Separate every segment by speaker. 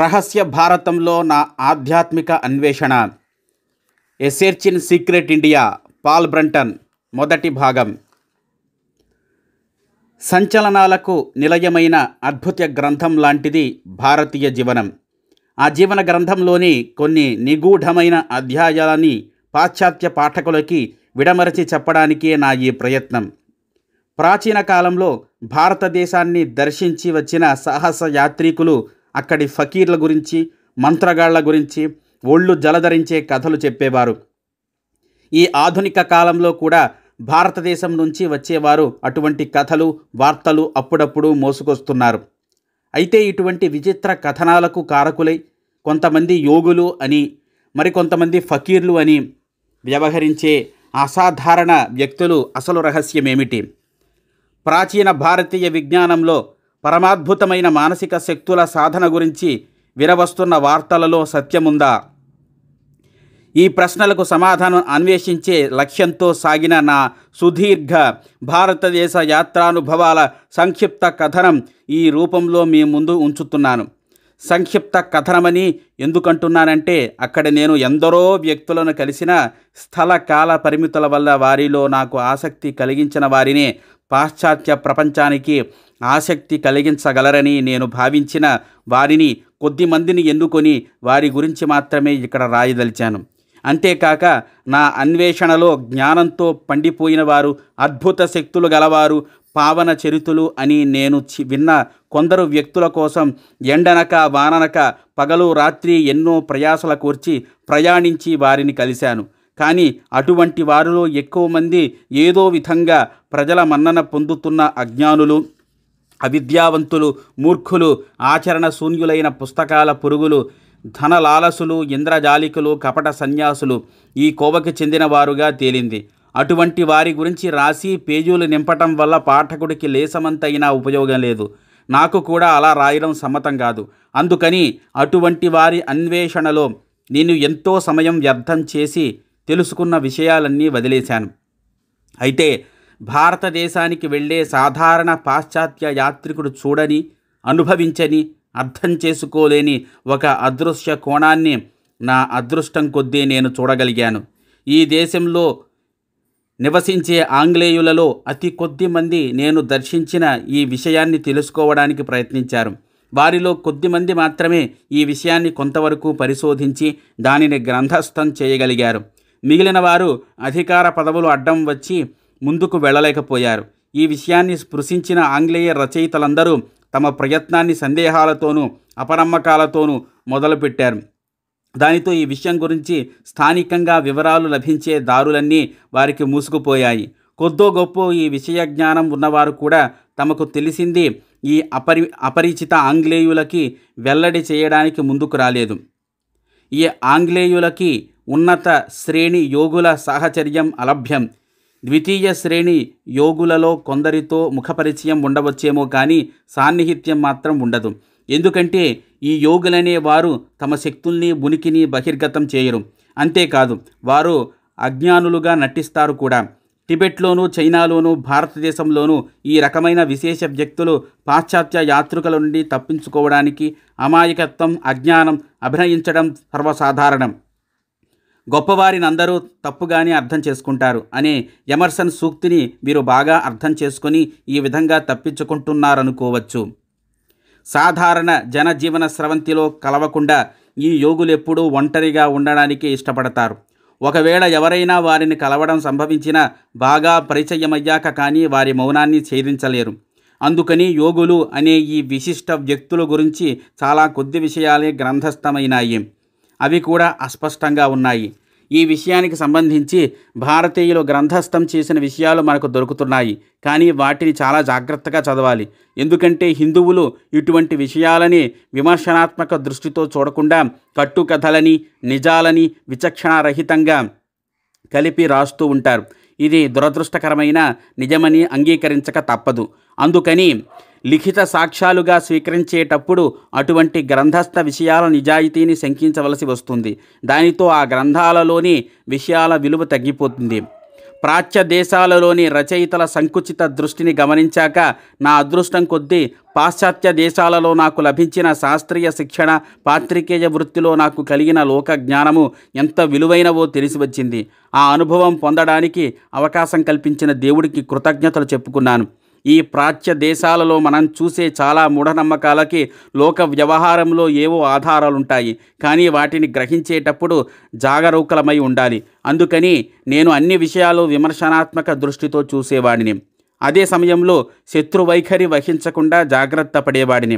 Speaker 1: రహస్య భారతంలో నా ఆధ్యాత్మిక అన్వేషణ a search in secret India Paul Brunton మొదటి భాగం సంచలనాలకు నిలయమైన అద్భుత గ్రంథం లాంటిది భారతీయ జీవనం ఆ జీవన గ్రంథంలోని కొన్ని నిగూఢమైన అధ్యాయాలని పాశ్చాత్య పాఠకులకి విడమరచి చెప్పడానికే నా ఈ ప్రయత్నం ప్రాచీన కాలంలో భారతదేశాన్ని దర్శించి వచ్చిన సాహస యాత్రికులు అక్కడి ఫకీర్ల గురించి మంత్రగాళ్ల గురించి ఒళ్ళు జలధరించే కథలు చెప్పేవారు ఈ ఆధునిక కాలంలో కూడా భారతదేశం నుంచి వచ్చేవారు అటువంటి కథలు వార్తలు అప్పుడప్పుడు మోసుకొస్తున్నారు అయితే ఇటువంటి విచిత్ర కథనాలకు కారకులై కొంతమంది యోగులు అని మరికొంతమంది ఫకీర్లు అని వ్యవహరించే అసాధారణ వ్యక్తులు అసలు రహస్యమేమిటి ప్రాచీన భారతీయ విజ్ఞానంలో పరమాద్భుతమైన మానసిక శక్తుల సాధన గురించి విరవస్తున్న వార్తలలో సత్యముందా ఈ ప్రశ్నలకు సమాధానం అన్వేషించే లక్ష్యంతో సాగిన నా సుదీర్ఘ భారతదేశ యాత్రానుభవాల సంక్షిప్త కథనం ఈ రూపంలో మీ ముందు ఉంచుతున్నాను సంక్షిప్త కథనమని ఎందుకంటున్నానంటే అక్కడ నేను ఎందరో వ్యక్తులను కలిసిన స్థల కాల పరిమితుల వల్ల వారిలో నాకు ఆసక్తి కలిగించిన వారినే పాశ్చాత్య ప్రపంచానికి ఆసక్తి కలిగించగలరని నేను భావించిన వారిని కొద్ది మందిని ఎన్నుకొని వారి గురించి మాత్రమే ఇక్కడ రాయదలిచాను అంతేకాక నా అన్వేషణలో జ్ఞానంతో పండిపోయిన వారు అద్భుత శక్తులు గలవారు పావన చరితులు అని నేను విన్న కొందరు వ్యక్తుల కోసం ఎండనక వాననక పగలు రాత్రి ఎన్నో ప్రయాసల కూర్చి ప్రయాణించి వారిని కలిశాను కానీ అటువంటి వారిలో ఎక్కువ మంది ఏదో విధంగా ప్రజల మన్నన పొందుతున్న అజ్ఞానులు అవిద్యావంతులు మూర్ఖులు ఆచరణ శూన్యులైన పుస్తకాల పురుగులు ధన లాలసులు ఇంద్రజాలికులు కపట సన్యాసులు ఈ కోవకి చెందినవారుగా తేలింది అటువంటి వారి గురించి రాసి పేజీలు నింపటం వల్ల పాఠకుడికి లేసమంతైనా ఉపయోగం లేదు నాకు కూడా అలా రాయడం సమ్మతం కాదు అందుకని అటువంటి వారి అన్వేషణలో నేను ఎంతో సమయం వ్యర్థం చేసి తెలుసుకున్న విషయాలన్నీ వదిలేశాను అయితే భారతదేశానికి వెళ్ళే సాధారణ పాశ్చాత్య యాత్రికుడు చూడని అనుభవించని అర్థం చేసుకోలేని ఒక అదృశ్య కోణాన్ని నా అదృష్టం కొద్దీ నేను చూడగలిగాను ఈ దేశంలో నివసించే ఆంగ్లేయులలో అతి కొద్ది మంది నేను దర్శించిన ఈ విషయాన్ని తెలుసుకోవడానికి ప్రయత్నించారు వారిలో కొద్దిమంది మాత్రమే ఈ విషయాన్ని కొంతవరకు పరిశోధించి దానిని గ్రంథస్థం చేయగలిగారు మిగిలిన వారు అధికార పదవులు అడ్డం వచ్చి ముందుకు వెళ్ళలేకపోయారు ఈ విషయాన్ని స్పృశించిన ఆంగ్లేయ రచయితలందరూ తమ ప్రయత్నాన్ని సందేహాలతోనూ అపనమ్మకాలతోనూ మొదలుపెట్టారు దానితో ఈ విషయం గురించి స్థానికంగా వివరాలు లభించే దారులన్నీ వారికి మూసుకుపోయాయి కొద్దో గొప్ప ఈ విషయ జ్ఞానం ఉన్నవారు కూడా తమకు తెలిసింది ఈ అపరి అపరిచిత ఆంగ్లేయులకి వెల్లడి చేయడానికి ముందుకు రాలేదు ఈ ఆంగ్లేయులకి ఉన్నత శ్రేణి యోగుల సాహచర్యం అలభ్యం ద్వితీయ శ్రేణి యోగులలో కొందరితో ముఖపరిచయం ఉండవచ్చేమో కానీ సాన్నిహిత్యం మాత్రం ఉండదు ఎందుకంటే ఈ యోగులనే వారు తమ శక్తుల్ని ఉనికిని బహిర్గతం చేయరు అంతేకాదు వారు అజ్ఞానులుగా నటిస్తారు కూడా టిబెట్లోనూ చైనాలోనూ భారతదేశంలోనూ ఈ రకమైన విశేష వ్యక్తులు పాశ్చాత్య యాత్రికుల నుండి తప్పించుకోవడానికి అమాయకత్వం అజ్ఞానం అభినయించడం సర్వసాధారణం గొప్పవారిని అందరూ తప్పుగానే అర్థం చేసుకుంటారు అనే ఎమర్సన్ సూక్తిని మీరు బాగా అర్థం చేసుకొని ఈ విధంగా తప్పించుకుంటున్నారనుకోవచ్చు సాధారణ జనజీవన స్రవంతిలో కలవకుండా ఈ యోగులు ఎప్పుడూ ఒంటరిగా ఉండడానికి ఇష్టపడతారు ఒకవేళ ఎవరైనా వారిని కలవడం సంభవించినా బాగా పరిచయమయ్యాక కానీ వారి మౌనాన్ని ఛేదించలేరు అందుకని యోగులు అనే ఈ విశిష్ట వ్యక్తుల గురించి చాలా కొద్ది విషయాలే గ్రంథస్థమైనాయి అవి కూడా అస్పష్టంగా ఉన్నాయి ఈ విషయానికి సంబంధించి భారతీయులు గ్రంథస్థం చేసిన విషయాలు మనకు దొరుకుతున్నాయి కానీ వాటిని చాలా జాగ్రత్తగా చదవాలి ఎందుకంటే హిందువులు ఇటువంటి విషయాలని విమర్శనాత్మక దృష్టితో చూడకుండా కట్టుకథలని నిజాలని విచక్షణారహితంగా కలిపి రాస్తూ ఉంటారు ఇది దురదృష్టకరమైన నిజమని అంగీకరించక తప్పదు అందుకని లిఖిత సాక్ష్యాలుగా స్వీకరించేటప్పుడు అటువంటి గ్రంథస్థ విషయాల నిజాయితీని శంకించవలసి వస్తుంది దానితో ఆ గ్రంథాలలోని విషయాల విలువ తగ్గిపోతుంది ప్రాచ్య దేశాలలోని రచయితల సంకుచిత దృష్టిని గమనించాక నా అదృష్టం కొద్దీ పాశ్చాత్య దేశాలలో నాకు లభించిన శాస్త్రీయ శిక్షణ పాత్రికేయ వృత్తిలో నాకు కలిగిన లోక జ్ఞానము ఎంత విలువైనవో తెలిసి వచ్చింది ఆ అనుభవం పొందడానికి అవకాశం కల్పించిన దేవుడికి కృతజ్ఞతలు చెప్పుకున్నాను ఈ ప్రాచ్య దేశాలలో మనం చూసే చాలా మూఢనమ్మకాలకి లోక వ్యవహారంలో ఏవో ఆధారాలుంటాయి కానీ వాటిని గ్రహించేటప్పుడు జాగరూకలమై ఉండాలి అందుకని నేను అన్ని విషయాలు విమర్శనాత్మక దృష్టితో చూసేవాడిని అదే సమయంలో శత్రువైఖరి వహించకుండా జాగ్రత్త పడేవాడిని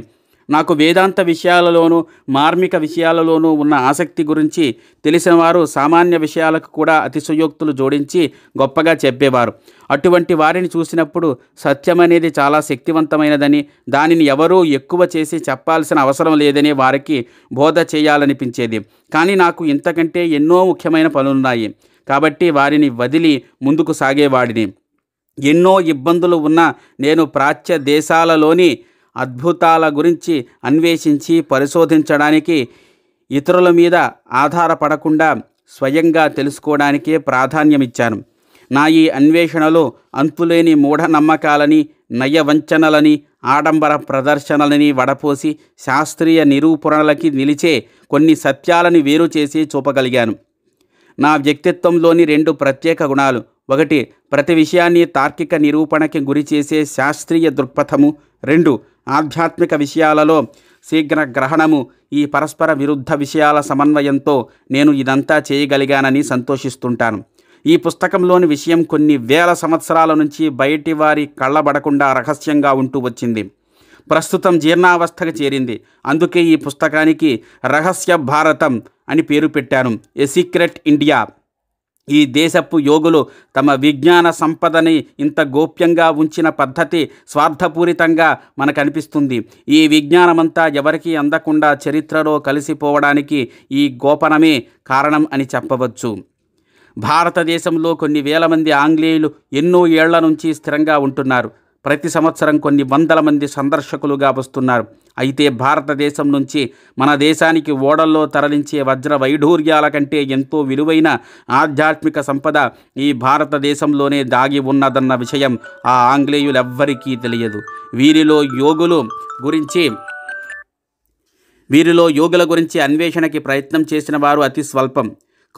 Speaker 1: నాకు వేదాంత విషయాలలోనూ మార్మిక విషయాలలోనూ ఉన్న ఆసక్తి గురించి తెలిసిన వారు సామాన్య విషయాలకు కూడా అతిశయోక్తులు జోడించి గొప్పగా చెప్పేవారు అటువంటి వారిని చూసినప్పుడు సత్యం అనేది చాలా శక్తివంతమైనదని దానిని ఎవరూ ఎక్కువ చేసి చెప్పాల్సిన అవసరం లేదని వారికి బోధ చేయాలనిపించేది కానీ నాకు ఇంతకంటే ఎన్నో ముఖ్యమైన పనులున్నాయి కాబట్టి వారిని వదిలి ముందుకు సాగేవాడిని ఎన్నో ఇబ్బందులు ఉన్న నేను ప్రాచ్య దేశాలలోని అద్భుతాల గురించి అన్వేషించి పరిశోధించడానికి ఇతరుల మీద ఆధారపడకుండా స్వయంగా తెలుసుకోవడానికే ప్రాధాన్యమిచ్చాను నా ఈ అన్వేషణలో అంతులేని మూఢనమ్మకాలని నయవంచనలని ఆడంబర ప్రదర్శనలని వడపోసి శాస్త్రీయ నిరూపణలకి నిలిచే కొన్ని సత్యాలని వేరు చేసి చూపగలిగాను నా వ్యక్తిత్వంలోని రెండు ప్రత్యేక గుణాలు ఒకటి ప్రతి విషయాన్ని తార్కిక నిరూపణకి గురి చేసే శాస్త్రీయ దృక్పథము రెండు ఆధ్యాత్మిక విషయాలలో శీఘ్ర గ్రహణము ఈ పరస్పర విరుద్ధ విషయాల సమన్వయంతో నేను ఇదంతా చేయగలిగానని సంతోషిస్తుంటాను ఈ పుస్తకంలోని విషయం కొన్ని వేల సంవత్సరాల నుంచి బయటి వారి కళ్ళబడకుండా రహస్యంగా ఉంటూ వచ్చింది ప్రస్తుతం జీర్ణావస్థకు చేరింది అందుకే ఈ పుస్తకానికి రహస్య భారతం అని పేరు పెట్టాను ఎ సీక్రెట్ ఇండియా ఈ దేశపు యోగులు తమ విజ్ఞాన సంపదని ఇంత గోప్యంగా ఉంచిన పద్ధతి స్వార్థపూరితంగా మనకనిపిస్తుంది ఈ విజ్ఞానమంతా ఎవరికీ అందకుండా చరిత్రలో కలిసిపోవడానికి ఈ గోపనమే కారణం అని చెప్పవచ్చు భారతదేశంలో కొన్ని వేల మంది ఆంగ్లేయులు ఎన్నో ఏళ్ల నుంచి స్థిరంగా ఉంటున్నారు ప్రతి సంవత్సరం కొన్ని వందల మంది సందర్శకులుగా వస్తున్నారు అయితే భారతదేశం నుంచి మన దేశానికి ఓడల్లో తరలించే వజ్ర వైఢూర్యాల కంటే ఎంతో విలువైన ఆధ్యాత్మిక సంపద ఈ భారతదేశంలోనే దాగి ఉన్నదన్న విషయం ఆ ఆంగ్లేయులెవ్వరికీ తెలియదు వీరిలో యోగులు గురించి వీరిలో యోగుల గురించి అన్వేషణకి ప్రయత్నం చేసిన వారు అతి స్వల్పం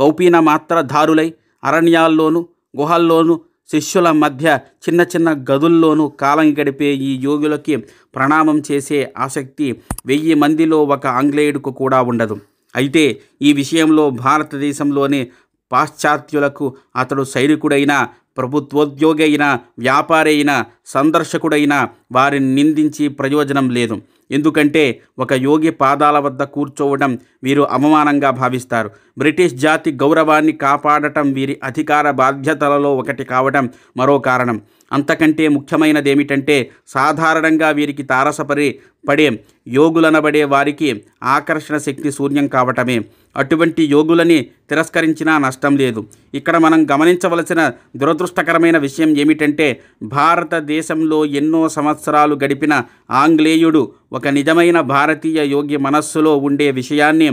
Speaker 1: కౌపీన మాత్రధారులై అరణ్యాల్లోనూ గుహల్లోనూ శిష్యుల మధ్య చిన్న చిన్న గదుల్లోనూ కాలం గడిపే ఈ యోగులకి ప్రణామం చేసే ఆసక్తి వెయ్యి మందిలో ఒక ఆంగ్లేయుడుకు కూడా ఉండదు అయితే ఈ విషయంలో భారతదేశంలోని పాశ్చాత్యులకు అతడు సైనికుడైనా ప్రభుత్వోద్యోగి అయినా వ్యాపారి అయినా సందర్శకుడైనా వారిని నిందించి ప్రయోజనం లేదు ఎందుకంటే ఒక యోగి పాదాల వద్ద కూర్చోవడం వీరు అవమానంగా భావిస్తారు బ్రిటిష్ జాతి గౌరవాన్ని కాపాడటం వీరి అధికార బాధ్యతలలో ఒకటి కావడం మరో కారణం అంతకంటే ముఖ్యమైనది ఏమిటంటే సాధారణంగా వీరికి తారసపరి పడే యోగులనబడే వారికి ఆకర్షణ శక్తి శూన్యం కావటమే అటువంటి యోగులని తిరస్కరించినా నష్టం లేదు ఇక్కడ మనం గమనించవలసిన దురదృష్టకరమైన విషయం ఏమిటంటే భారతదేశంలో ఎన్నో సంవత్సరాలు గడిపిన ఆంగ్లేయుడు ఒక నిజమైన భారతీయ యోగి మనస్సులో ఉండే విషయాన్ని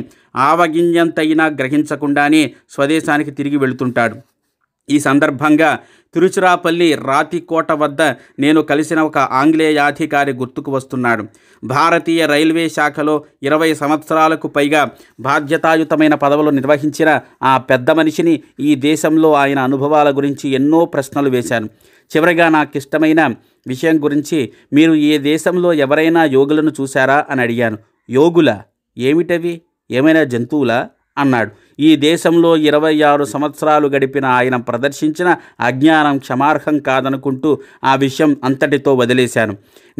Speaker 1: ఆవగింజంతైనా గ్రహించకుండానే స్వదేశానికి తిరిగి వెళుతుంటాడు ఈ సందర్భంగా తిరుచిరాపల్లి రాతికోట వద్ద నేను కలిసిన ఒక ఆంగ్లేయాధికారి గుర్తుకు వస్తున్నాడు భారతీయ రైల్వే శాఖలో ఇరవై సంవత్సరాలకు పైగా బాధ్యతాయుతమైన పదవులు నిర్వహించిన ఆ పెద్ద మనిషిని ఈ దేశంలో ఆయన అనుభవాల గురించి ఎన్నో ప్రశ్నలు వేశాను చివరిగా నాకు ఇష్టమైన విషయం గురించి మీరు ఏ దేశంలో ఎవరైనా యోగులను చూశారా అని అడిగాను యోగుల ఏమిటవి ఏమైనా జంతువులా అన్నాడు ఈ దేశంలో ఇరవై ఆరు సంవత్సరాలు గడిపిన ఆయన ప్రదర్శించిన అజ్ఞానం క్షమార్హం కాదనుకుంటూ ఆ విషయం అంతటితో వదిలేశాను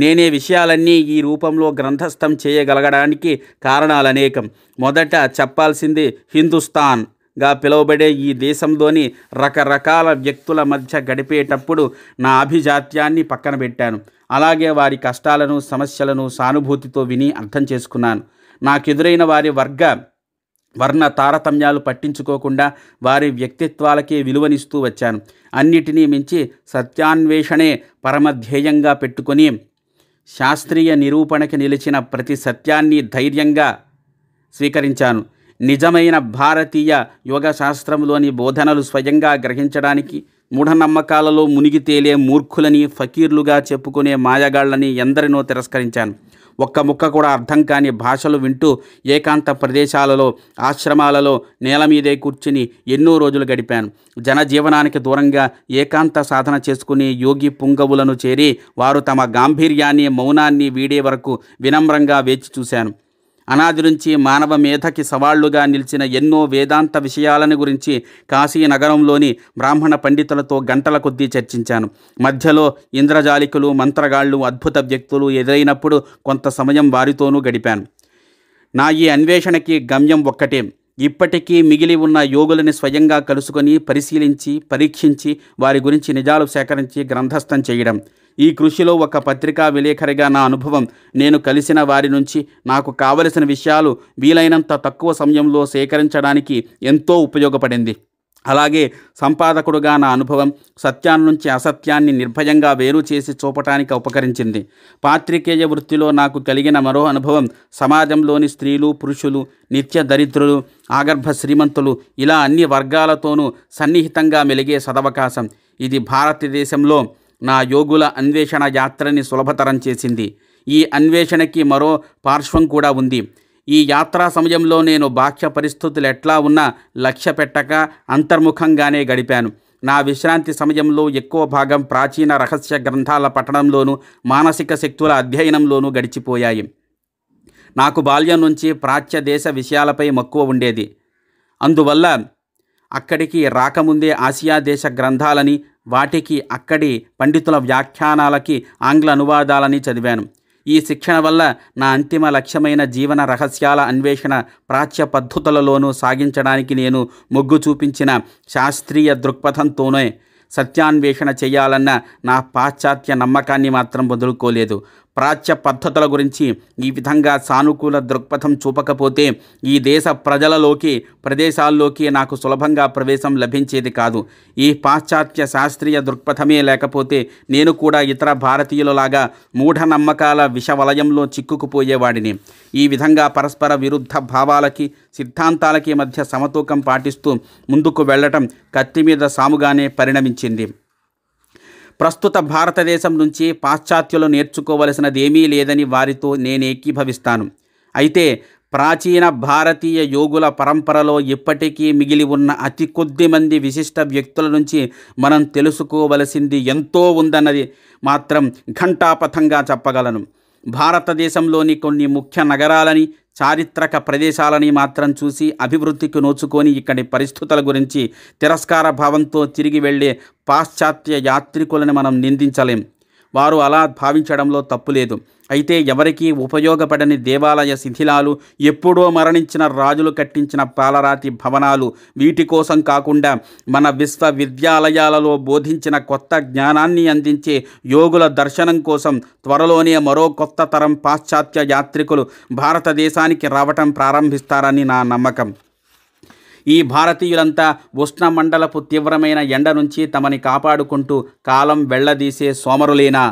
Speaker 1: నేనే విషయాలన్నీ ఈ రూపంలో గ్రంథస్థం చేయగలగడానికి కారణాలనేకం మొదట చెప్పాల్సింది హిందుస్థాన్ గా పిలువబడే ఈ దేశంలోని రకరకాల వ్యక్తుల మధ్య గడిపేటప్పుడు నా అభిజాత్యాన్ని పక్కన పెట్టాను అలాగే వారి కష్టాలను సమస్యలను సానుభూతితో విని అర్థం చేసుకున్నాను నాకెదురైన వారి వర్గ వర్ణ తారతమ్యాలు పట్టించుకోకుండా వారి వ్యక్తిత్వాలకే విలువనిస్తూ వచ్చాను అన్నిటినీ మించి సత్యాన్వేషణే పరమధ్యేయంగా పెట్టుకొని శాస్త్రీయ నిరూపణకి నిలిచిన ప్రతి సత్యాన్ని ధైర్యంగా స్వీకరించాను నిజమైన భారతీయ యోగ శాస్త్రంలోని బోధనలు స్వయంగా గ్రహించడానికి మూఢనమ్మకాలలో మునిగి తేలే మూర్ఖులని ఫకీర్లుగా చెప్పుకునే మాయగాళ్లని ఎందరినో తిరస్కరించాను ఒక్క ముక్క కూడా అర్థం కాని భాషలు వింటూ ఏకాంత ప్రదేశాలలో ఆశ్రమాలలో నేల మీదే కూర్చుని ఎన్నో రోజులు గడిపాను జనజీవనానికి దూరంగా ఏకాంత సాధన చేసుకుని యోగి పుంగవులను చేరి వారు తమ గాంభీర్యాన్ని మౌనాన్ని వీడే వరకు వినమ్రంగా వేచి చూశాను అనాది నుంచి మానవ మేధకి సవాళ్లుగా నిలిచిన ఎన్నో వేదాంత విషయాలను గురించి కాశీ నగరంలోని బ్రాహ్మణ పండితులతో గంటల కొద్దీ చర్చించాను మధ్యలో ఇంద్రజాలికులు మంత్రగాళ్ళు అద్భుత వ్యక్తులు ఎదురైనప్పుడు కొంత సమయం వారితోనూ గడిపాను నా ఈ అన్వేషణకి గమ్యం ఒక్కటే ఇప్పటికీ మిగిలి ఉన్న యోగులని స్వయంగా కలుసుకొని పరిశీలించి పరీక్షించి వారి గురించి నిజాలు సేకరించి గ్రంథస్థం చేయడం ఈ కృషిలో ఒక పత్రికా విలేఖరిగా నా అనుభవం నేను కలిసిన వారి నుంచి నాకు కావలసిన విషయాలు వీలైనంత తక్కువ సమయంలో సేకరించడానికి ఎంతో ఉపయోగపడింది అలాగే సంపాదకుడుగా నా అనుభవం సత్యాన్ని నుంచి అసత్యాన్ని నిర్భయంగా వేరు చేసి చూపటానికి ఉపకరించింది పాత్రికేయ వృత్తిలో నాకు కలిగిన మరో అనుభవం సమాజంలోని స్త్రీలు పురుషులు నిత్య దరిద్రులు ఆగర్భ శ్రీమంతులు ఇలా అన్ని వర్గాలతోనూ సన్నిహితంగా మెలిగే సదవకాశం ఇది భారతదేశంలో నా యోగుల అన్వేషణ యాత్రని సులభతరం చేసింది ఈ అన్వేషణకి మరో పార్శ్వం కూడా ఉంది ఈ యాత్రా సమయంలో నేను బాహ్య పరిస్థితులు ఎట్లా ఉన్నా లక్ష్య పెట్టక అంతర్ముఖంగానే గడిపాను నా విశ్రాంతి సమయంలో ఎక్కువ భాగం ప్రాచీన రహస్య గ్రంథాల పఠనంలోనూ మానసిక శక్తుల అధ్యయనంలోనూ గడిచిపోయాయి నాకు బాల్యం నుంచి ప్రాచ్య దేశ విషయాలపై మక్కువ ఉండేది అందువల్ల అక్కడికి రాకముందే ఆసియా దేశ గ్రంథాలని వాటికి అక్కడి పండితుల వ్యాఖ్యానాలకి ఆంగ్ల అనువాదాలని చదివాను ఈ శిక్షణ వల్ల నా అంతిమ లక్ష్యమైన జీవన రహస్యాల అన్వేషణ ప్రాచ్య పద్ధతులలోనూ సాగించడానికి నేను మొగ్గు చూపించిన శాస్త్రీయ దృక్పథంతోనే సత్యాన్వేషణ చేయాలన్న నా పాశ్చాత్య నమ్మకాన్ని మాత్రం వదులుకోలేదు ప్రాచ్య పద్ధతుల గురించి ఈ విధంగా సానుకూల దృక్పథం చూపకపోతే ఈ దేశ ప్రజలలోకి ప్రదేశాల్లోకి నాకు సులభంగా ప్రవేశం లభించేది కాదు ఈ పాశ్చాత్య శాస్త్రీయ దృక్పథమే లేకపోతే నేను కూడా ఇతర భారతీయులలాగా మూఢనమ్మకాల విషవలయంలో చిక్కుకుపోయేవాడిని ఈ విధంగా పరస్పర విరుద్ధ భావాలకి సిద్ధాంతాలకి మధ్య సమతూకం పాటిస్తూ ముందుకు వెళ్ళటం కత్తి మీద సాముగానే పరిణమించింది ప్రస్తుత భారతదేశం నుంచి పాశ్చాత్యులు నేర్చుకోవలసినది ఏమీ లేదని వారితో నేనేకీభవిస్తాను అయితే ప్రాచీన భారతీయ యోగుల పరంపరలో ఇప్పటికీ మిగిలి ఉన్న అతి కొద్ది మంది విశిష్ట వ్యక్తుల నుంచి మనం తెలుసుకోవలసింది ఎంతో ఉందన్నది మాత్రం ఘంటాపథంగా చెప్పగలను భారతదేశంలోని కొన్ని ముఖ్య నగరాలని చారిత్రక ప్రదేశాలని మాత్రం చూసి అభివృద్ధికి నోచుకొని ఇక్కడి పరిస్థితుల గురించి తిరస్కార భావంతో తిరిగి వెళ్ళే పాశ్చాత్య యాత్రికులను మనం నిందించలేం వారు అలా భావించడంలో తప్పులేదు అయితే ఎవరికీ ఉపయోగపడని దేవాలయ శిథిలాలు ఎప్పుడో మరణించిన రాజులు కట్టించిన పాలరాతి భవనాలు వీటి కోసం కాకుండా మన విశ్వవిద్యాలయాలలో బోధించిన కొత్త జ్ఞానాన్ని అందించే యోగుల దర్శనం కోసం త్వరలోనే మరో కొత్త తరం పాశ్చాత్య యాత్రికులు భారతదేశానికి రావటం ప్రారంభిస్తారని నా నమ్మకం ఈ భారతీయులంతా ఉష్ణమండలపు తీవ్రమైన ఎండ నుంచి తమని కాపాడుకుంటూ కాలం వెళ్లదీసే సోమరులేనా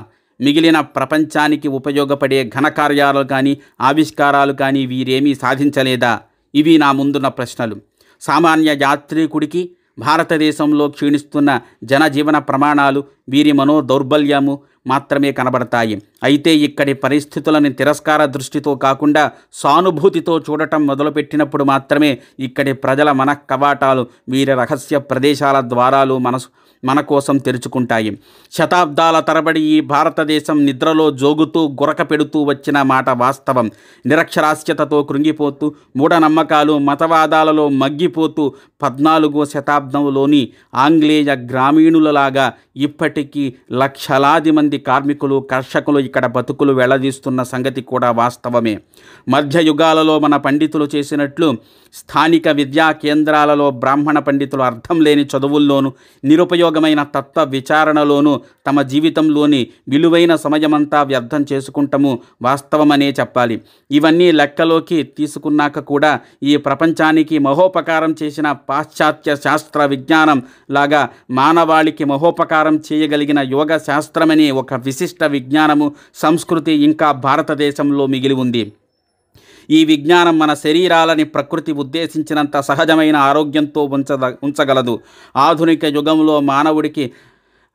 Speaker 1: మిగిలిన ప్రపంచానికి ఉపయోగపడే ఘనకార్యాలు కానీ ఆవిష్కారాలు కానీ వీరేమీ సాధించలేదా ఇవి నా ముందున్న ప్రశ్నలు సామాన్య యాత్రికుడికి భారతదేశంలో క్షీణిస్తున్న జనజీవన ప్రమాణాలు వీరి మనో దౌర్బల్యము మాత్రమే కనబడతాయి అయితే ఇక్కడి పరిస్థితులను తిరస్కార దృష్టితో కాకుండా సానుభూతితో చూడటం మొదలుపెట్టినప్పుడు మాత్రమే ఇక్కడి ప్రజల మనఃకవాటాలు వీరి రహస్య ప్రదేశాల ద్వారాలు మనసు మన కోసం తెరుచుకుంటాయి శతాబ్దాల తరబడి ఈ భారతదేశం నిద్రలో జోగుతూ గురక పెడుతూ వచ్చిన మాట వాస్తవం నిరక్షరాస్యతతో కృంగిపోతూ మూఢనమ్మకాలు మతవాదాలలో మగ్గిపోతూ పద్నాలుగో శతాబ్దంలోని ఆంగ్లేయ గ్రామీణులలాగా ఇప్పటికీ లక్షలాది మంది కార్మికులు కర్షకులు ఇక్కడ బతుకులు వెళ్లదీస్తున్న సంగతి కూడా వాస్తవమే మధ్యయుగాలలో మన పండితులు చేసినట్లు స్థానిక విద్యా కేంద్రాలలో బ్రాహ్మణ పండితులు అర్థం లేని చదువుల్లోనూ నిరుపయోగ సుయోగమైన తత్వ విచారణలోనూ తమ జీవితంలోని విలువైన సమయమంతా వ్యర్థం చేసుకుంటము వాస్తవమనే చెప్పాలి ఇవన్నీ లెక్కలోకి తీసుకున్నాక కూడా ఈ ప్రపంచానికి మహోపకారం చేసిన పాశ్చాత్య శాస్త్ర విజ్ఞానం లాగా మానవాళికి మహోపకారం చేయగలిగిన యోగ శాస్త్రమనే ఒక విశిష్ట విజ్ఞానము సంస్కృతి ఇంకా భారతదేశంలో మిగిలి ఉంది ఈ విజ్ఞానం మన శరీరాలని ప్రకృతి ఉద్దేశించినంత సహజమైన ఆరోగ్యంతో ఉంచద ఉంచగలదు ఆధునిక యుగంలో మానవుడికి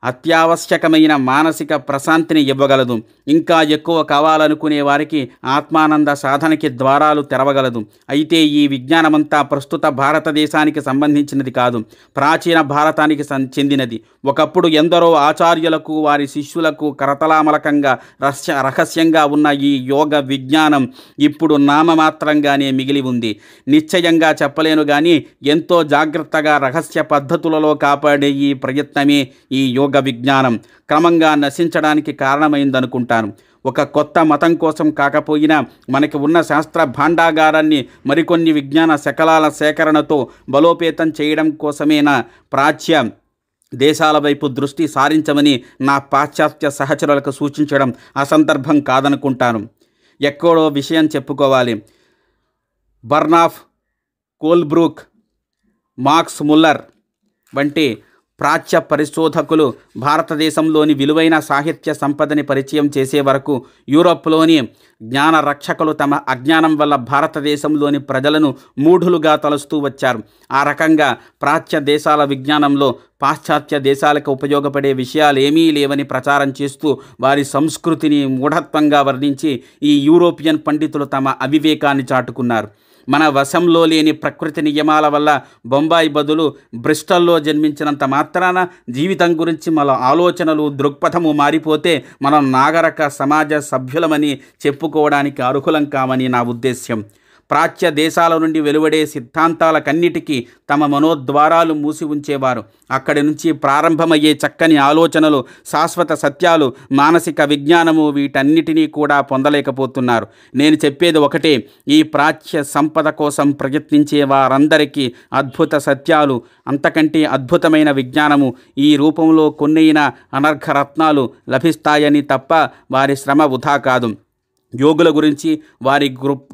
Speaker 1: అత్యావశ్యకమైన మానసిక ప్రశాంతిని ఇవ్వగలదు ఇంకా ఎక్కువ కావాలనుకునే వారికి ఆత్మానంద సాధనకి ద్వారాలు తెరవగలదు అయితే ఈ విజ్ఞానమంతా ప్రస్తుత భారతదేశానికి సంబంధించినది కాదు ప్రాచీన భారతానికి చెందినది ఒకప్పుడు ఎందరో ఆచార్యులకు వారి శిష్యులకు కరతలామలకంగా రహస్య రహస్యంగా ఉన్న ఈ యోగ విజ్ఞానం ఇప్పుడు నామమాత్రంగానే మిగిలి ఉంది నిశ్చయంగా చెప్పలేను కానీ ఎంతో జాగ్రత్తగా రహస్య పద్ధతులలో కాపాడే ఈ ప్రయత్నమే ఈ యోగ యోగ విజ్ఞానం క్రమంగా నశించడానికి కారణమైందనుకుంటాను ఒక కొత్త మతం కోసం కాకపోయినా మనకి ఉన్న శాస్త్ర భాండాగారాన్ని మరికొన్ని విజ్ఞాన శకలాల సేకరణతో బలోపేతం చేయడం కోసమేనా ప్రాచ్య దేశాల వైపు దృష్టి సారించమని నా పాశ్చాత్య సహచరులకు సూచించడం అసందర్భం కాదనుకుంటాను ఎక్కడో విషయం చెప్పుకోవాలి బర్నాఫ్ కోల్బ్రూక్ మార్క్స్ ముల్లర్ వంటి ప్రాచ్య పరిశోధకులు భారతదేశంలోని విలువైన సాహిత్య సంపదని పరిచయం చేసే వరకు యూరోప్లోని జ్ఞాన రక్షకులు తమ అజ్ఞానం వల్ల భారతదేశంలోని ప్రజలను మూఢులుగా తలుస్తూ వచ్చారు ఆ రకంగా ప్రాచ్య దేశాల విజ్ఞానంలో పాశ్చాత్య దేశాలకు ఉపయోగపడే విషయాలు ఏమీ లేవని ప్రచారం చేస్తూ వారి సంస్కృతిని మూఢత్వంగా వర్ణించి ఈ యూరోపియన్ పండితులు తమ అవివేకాన్ని చాటుకున్నారు మన వశంలో లేని ప్రకృతి నియమాల వల్ల బొంబాయి బదులు బ్రిస్టల్లో జన్మించినంత మాత్రాన జీవితం గురించి మన ఆలోచనలు దృక్పథము మారిపోతే మనం నాగరక సమాజ సభ్యులమని చెప్పుకోవడానికి అర్హులం కామని నా ఉద్దేశ్యం ప్రాచ్య దేశాల నుండి వెలువడే సిద్ధాంతాలకన్నిటికీ తమ మనోద్వారాలు మూసి ఉంచేవారు అక్కడి నుంచి ప్రారంభమయ్యే చక్కని ఆలోచనలు శాశ్వత సత్యాలు మానసిక విజ్ఞానము వీటన్నిటినీ కూడా పొందలేకపోతున్నారు నేను చెప్పేది ఒకటే ఈ ప్రాచ్య సంపద కోసం ప్రయత్నించే వారందరికీ అద్భుత సత్యాలు అంతకంటే అద్భుతమైన విజ్ఞానము ఈ రూపంలో కొన్నైన అనర్ఘరత్నాలు లభిస్తాయని తప్ప వారి శ్రమ వృధా కాదు యోగుల గురించి వారి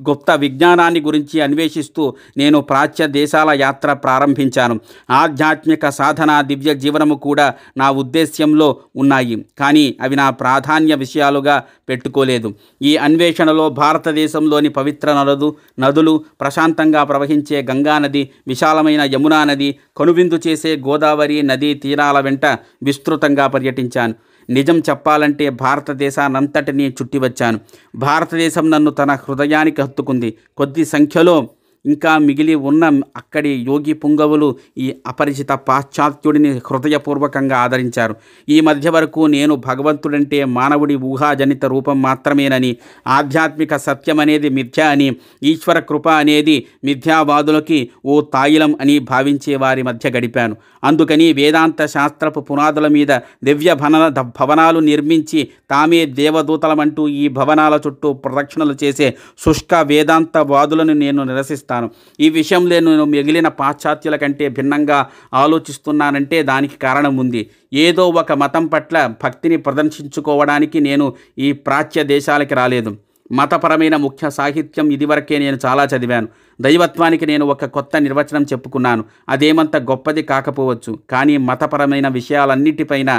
Speaker 1: గుప్త విజ్ఞానాన్ని గురించి అన్వేషిస్తూ నేను ప్రాచ్య దేశాల యాత్ర ప్రారంభించాను ఆధ్యాత్మిక సాధన దివ్య జీవనము కూడా నా ఉద్దేశ్యంలో ఉన్నాయి కానీ అవి నా ప్రాధాన్య విషయాలుగా పెట్టుకోలేదు ఈ అన్వేషణలో భారతదేశంలోని పవిత్ర నదులు నదులు ప్రశాంతంగా ప్రవహించే గంగానది విశాలమైన యమునా నది కనువిందు చేసే గోదావరి నదీ తీరాల వెంట విస్తృతంగా పర్యటించాను నిజం చెప్పాలంటే భారతదేశానంతటినీ చుట్టివచ్చాను భారతదేశం నన్ను తన హృదయానికి హత్తుకుంది కొద్ది సంఖ్యలో ఇంకా మిగిలి ఉన్న అక్కడి యోగి పుంగవులు ఈ అపరిచిత పాశ్చాత్యుడిని హృదయపూర్వకంగా ఆదరించారు ఈ మధ్య వరకు నేను భగవంతుడంటే మానవుడి ఊహాజనిత రూపం మాత్రమేనని ఆధ్యాత్మిక సత్యం అనేది మిథ్య అని ఈశ్వర కృప అనేది మిథ్యావాదులకి ఓ తాయిలం అని భావించే వారి మధ్య గడిపాను అందుకని వేదాంత శాస్త్రపు పునాదుల మీద దివ్య భన భవనాలు నిర్మించి తామే దేవదూతలమంటూ ఈ భవనాల చుట్టూ ప్రదక్షిణలు చేసే శుష్క వేదాంత వాదులను నేను నిరసిస్తాను చేస్తాను ఈ విషయంలో నేను మిగిలిన పాశ్చాత్యుల కంటే భిన్నంగా ఆలోచిస్తున్నానంటే దానికి కారణం ఉంది ఏదో ఒక మతం పట్ల భక్తిని ప్రదర్శించుకోవడానికి నేను ఈ ప్రాచ్య దేశాలకి రాలేదు మతపరమైన ముఖ్య సాహిత్యం ఇదివరకే నేను చాలా చదివాను దైవత్వానికి నేను ఒక కొత్త నిర్వచనం చెప్పుకున్నాను అదేమంత గొప్పది కాకపోవచ్చు కానీ మతపరమైన విషయాలన్నిటిపైన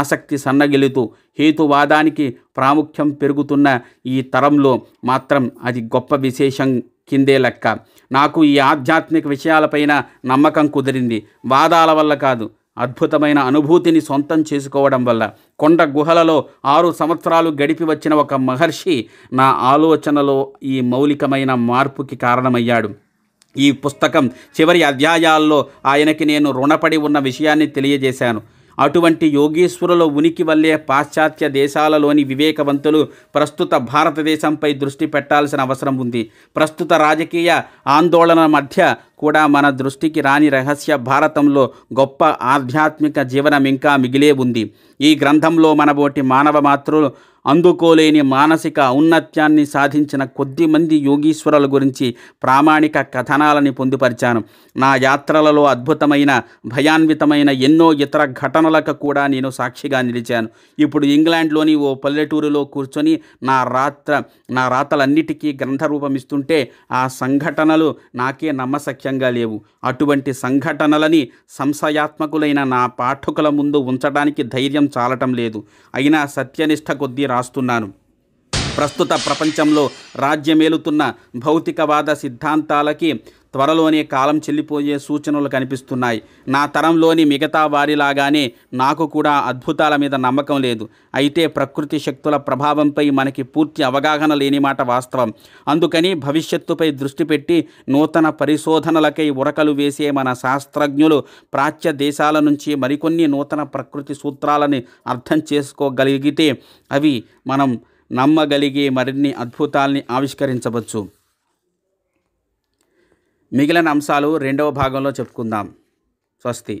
Speaker 1: ఆసక్తి సన్నగిలుతూ హేతువాదానికి ప్రాముఖ్యం పెరుగుతున్న ఈ తరంలో మాత్రం అది గొప్ప విశేషం కిందే లెక్క నాకు ఈ ఆధ్యాత్మిక విషయాలపైన నమ్మకం కుదిరింది వాదాల వల్ల కాదు అద్భుతమైన అనుభూతిని సొంతం చేసుకోవడం వల్ల కొండ గుహలలో ఆరు సంవత్సరాలు గడిపి వచ్చిన ఒక మహర్షి నా ఆలోచనలో ఈ మౌలికమైన మార్పుకి కారణమయ్యాడు ఈ పుస్తకం చివరి అధ్యాయాల్లో ఆయనకి నేను రుణపడి ఉన్న విషయాన్ని తెలియజేశాను అటువంటి యోగేశ్వరుల ఉనికి వల్లే పాశ్చాత్య దేశాలలోని వివేకవంతులు ప్రస్తుత భారతదేశంపై దృష్టి పెట్టాల్సిన అవసరం ఉంది ప్రస్తుత రాజకీయ ఆందోళన మధ్య కూడా మన దృష్టికి రాని రహస్య భారతంలో గొప్ప ఆధ్యాత్మిక జీవనం ఇంకా మిగిలే ఉంది ఈ గ్రంథంలో మనబోటి మానవ మాతృలు అందుకోలేని మానసిక ఔన్నత్యాన్ని సాధించిన కొద్ది మంది యోగీశ్వరుల గురించి ప్రామాణిక కథనాలని పొందుపరిచాను నా యాత్రలలో అద్భుతమైన భయాన్వితమైన ఎన్నో ఇతర ఘటనలకు కూడా నేను సాక్షిగా నిలిచాను ఇప్పుడు ఇంగ్లాండ్లోని ఓ పల్లెటూరులో కూర్చొని నా రాత్ర నా రాతలన్నిటికీ గ్రంథరూపమిస్తుంటే ఆ సంఘటనలు నాకే నమ్మసఖ్యంగా లేవు అటువంటి సంఘటనలని సంశయాత్మకులైన నా పాఠకుల ముందు ఉంచడానికి ధైర్యం చాలటం లేదు అయినా సత్యనిష్ట కొద్దీ రాస్తున్నాను ప్రస్తుత ప్రపంచంలో రాజ్యమేలుతున్న భౌతికవాద సిద్ధాంతాలకి త్వరలోనే కాలం చెల్లిపోయే సూచనలు కనిపిస్తున్నాయి నా తరంలోని మిగతా వారిలాగానే నాకు కూడా అద్భుతాల మీద నమ్మకం లేదు అయితే ప్రకృతి శక్తుల ప్రభావంపై మనకి పూర్తి అవగాహన లేని మాట వాస్తవం అందుకని భవిష్యత్తుపై దృష్టి పెట్టి నూతన పరిశోధనలకై ఉరకలు వేసే మన శాస్త్రజ్ఞులు ప్రాచ్య దేశాల నుంచి మరికొన్ని నూతన ప్రకృతి సూత్రాలని అర్థం చేసుకోగలిగితే అవి మనం నమ్మగలిగే మరిన్ని అద్భుతాల్ని ఆవిష్కరించవచ్చు మిగిలిన అంశాలు రెండవ భాగంలో చెప్పుకుందాం స్వస్తి